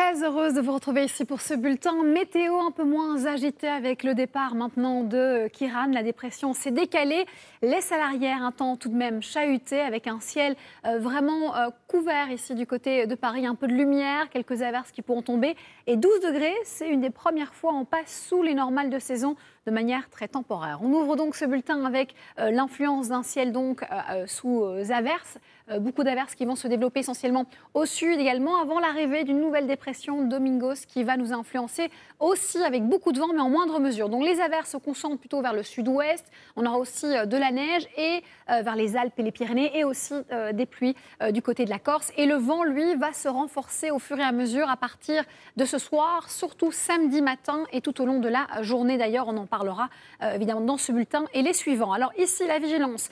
Très heureuse de vous retrouver ici pour ce bulletin météo un peu moins agité avec le départ maintenant de Kiran. La dépression s'est décalée, laisse à l'arrière un temps tout de même chahuté avec un ciel euh, vraiment euh, couvert ici du côté de Paris, un peu de lumière, quelques averses qui pourront tomber et 12 degrés, c'est une des premières fois on passe sous les normales de saison de manière très temporaire. On ouvre donc ce bulletin avec euh, l'influence d'un ciel donc sous averses, beaucoup d'averses qui vont se développer essentiellement au sud également avant l'arrivée d'une nouvelle dépression Domingos qui va nous influencer aussi avec beaucoup de vent, mais en moindre mesure. Donc les averses se concentrent plutôt vers le sud-ouest. On aura aussi euh, de la neige et euh, vers les Alpes et les Pyrénées et aussi euh, des pluies du côté de la Corse. Et le vent, lui, va se renforcer au fur et à mesure à partir de ce soir, surtout samedi matin et tout au long de la journée. D'ailleurs, on en parlera évidemment dans ce bulletin et les suivants. Alors ici, la vigilance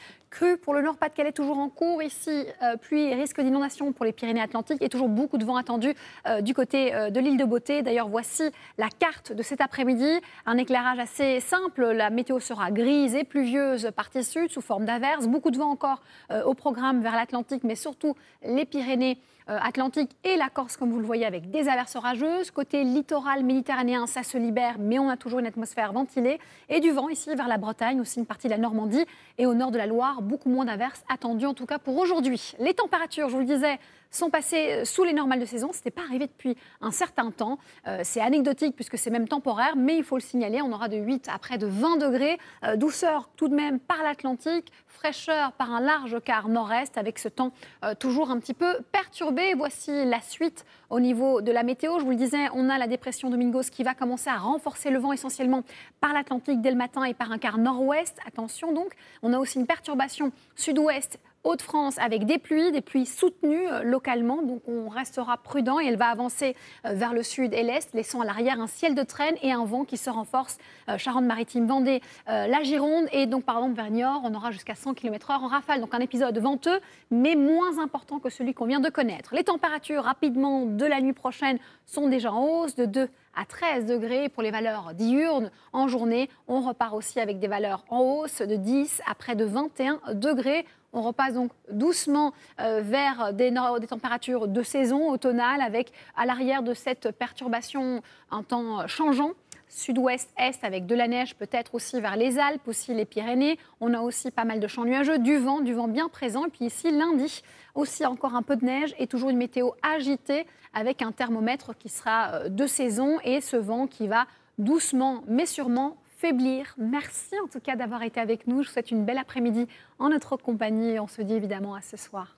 pour le Nord-Pas-de-Calais toujours en cours ici. Euh, pluie et risque d'inondation pour les Pyrénées-Atlantiques et toujours beaucoup de vent attendu euh, du côté euh, de l'île de Beauté. D'ailleurs, voici la carte de cet après-midi. Un éclairage assez simple. La météo sera grise et pluvieuse partie sud sous forme d'averses. Beaucoup de vent encore au programme vers l'Atlantique, mais surtout les Pyrénées. atlantiques et la Corse, comme vous le voyez, avec des averses orageuses. Côté littoral méditerranéen, ça se libère, mais on a toujours une atmosphère ventilée. Et du vent ici vers la Bretagne, aussi une partie de la Normandie et au nord de la Loire beaucoup moins d'averses attendues en tout cas pour aujourd'hui. Les températures, je vous le disais, sont passés euh, sous les normales de saison. Ce n'était pas arrivé depuis un certain temps. Euh, c'est anecdotique puisque c'est même temporaire, mais il faut le signaler. On aura de 8 à près de 20 degrés. Euh, douceur tout de même par l'Atlantique, fraîcheur par un large quart nord-est avec ce temps toujours un petit peu perturbé. Voici la suite au niveau de la météo. Je vous le disais, on a la dépression Domingos qui va commencer à renforcer le vent essentiellement par l'Atlantique dès le matin et par un quart nord-ouest. Attention donc, on a aussi une perturbation sud-ouest Hauts-de-France avec des pluies, des pluies soutenues euh, localement. Donc on restera prudent et elle va avancer euh, vers le sud et l'est, laissant à l'arrière un ciel de traîne et un vent qui se renforce. Euh, Charente-Maritime, Vendée, la Gironde et donc par exemple vers on aura jusqu'à 100 km/h en rafale. Donc un épisode venteux, mais moins important que celui qu'on vient de connaître. Les températures rapidement de la nuit prochaine sont déjà en hausse de 2 à 13 degrés pour les valeurs diurnes. En journée, on repart aussi avec des valeurs en hausse de 10 à près de 21 degrés. On repasse donc doucement euh, vers des, des températures de saison automnale avec à l'arrière de cette perturbation un temps changeant sud-ouest, est, avec de la neige peut-être aussi vers les Alpes, aussi les Pyrénées. On a aussi pas mal de champs nuageux, du vent, du vent bien présent. Et puis ici, lundi, aussi encore un peu de neige et toujours une météo agitée avec un thermomètre qui sera euh, de saison et ce vent qui va doucement mais sûrement faiblir. Merci en tout cas d'avoir été avec nous. Je vous souhaite une belle après-midi en notre compagnie. et On se dit évidemment à ce soir.